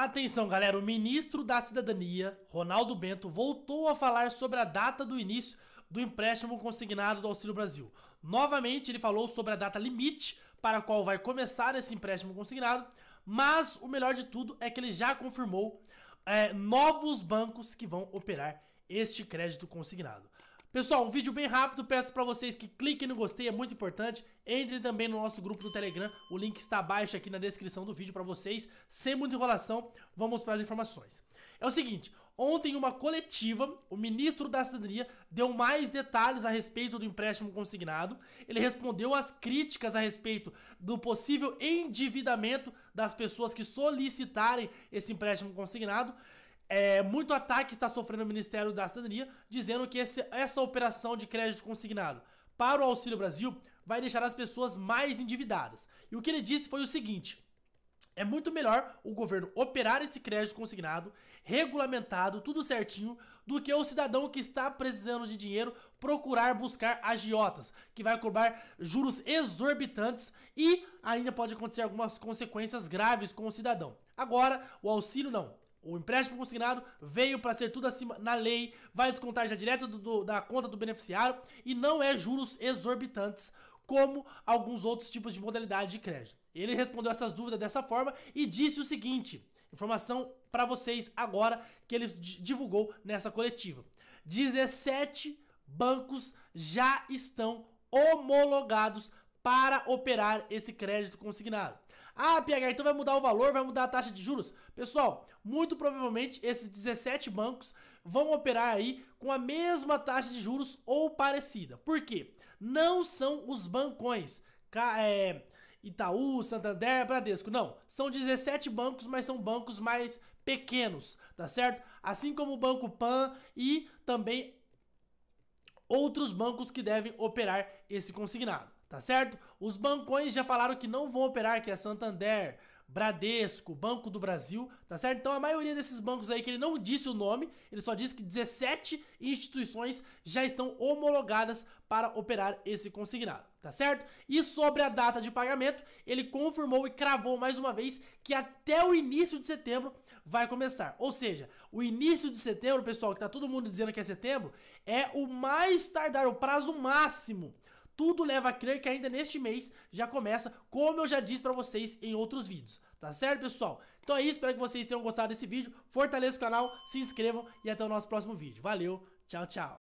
Atenção, galera, o ministro da Cidadania, Ronaldo Bento, voltou a falar sobre a data do início do empréstimo consignado do Auxílio Brasil. Novamente, ele falou sobre a data limite para a qual vai começar esse empréstimo consignado, mas o melhor de tudo é que ele já confirmou é, novos bancos que vão operar este crédito consignado. Pessoal, um vídeo bem rápido, peço para vocês que cliquem no gostei, é muito importante. Entrem também no nosso grupo do Telegram, o link está abaixo aqui na descrição do vídeo para vocês. Sem muita enrolação, vamos para as informações. É o seguinte, ontem uma coletiva, o ministro da Cidadania deu mais detalhes a respeito do empréstimo consignado. Ele respondeu às críticas a respeito do possível endividamento das pessoas que solicitarem esse empréstimo consignado. É, muito ataque está sofrendo o Ministério da Cidadania, dizendo que esse, essa operação de crédito consignado para o Auxílio Brasil vai deixar as pessoas mais endividadas. E o que ele disse foi o seguinte: é muito melhor o governo operar esse crédito consignado, regulamentado, tudo certinho, do que o cidadão que está precisando de dinheiro procurar buscar agiotas, que vai cobrar juros exorbitantes e ainda pode acontecer algumas consequências graves com o cidadão. Agora, o auxílio não. O empréstimo consignado veio para ser tudo acima na lei, vai descontar já direto do, do, da conta do beneficiário e não é juros exorbitantes como alguns outros tipos de modalidade de crédito. Ele respondeu essas dúvidas dessa forma e disse o seguinte: informação para vocês agora que ele divulgou nessa coletiva. 17 bancos já estão homologados para operar esse crédito consignado. Ah, PH, então vai mudar o valor, vai mudar a taxa de juros. Pessoal, muito provavelmente esses 17 bancos vão operar aí com a mesma taxa de juros ou parecida. Por quê? Não são os bancões. É, Itaú, Santander, Bradesco. Não, são 17 bancos, mas são bancos mais pequenos, tá certo? Assim como o Banco Pan e também outros bancos que devem operar esse consignado tá certo? Os bancões já falaram que não vão operar, que é Santander, Bradesco, Banco do Brasil, tá certo? Então a maioria desses bancos aí que ele não disse o nome, ele só disse que 17 instituições já estão homologadas para operar esse consignado, tá certo? E sobre a data de pagamento, ele confirmou e cravou mais uma vez que até o início de setembro vai começar. Ou seja, o início de setembro, pessoal, que tá todo mundo dizendo que é setembro, é o mais tardar, o prazo máximo tudo leva a crer que ainda neste mês já começa, como eu já disse pra vocês em outros vídeos, tá certo, pessoal? Então é isso, espero que vocês tenham gostado desse vídeo, fortaleça o canal, se inscrevam e até o nosso próximo vídeo. Valeu, tchau, tchau!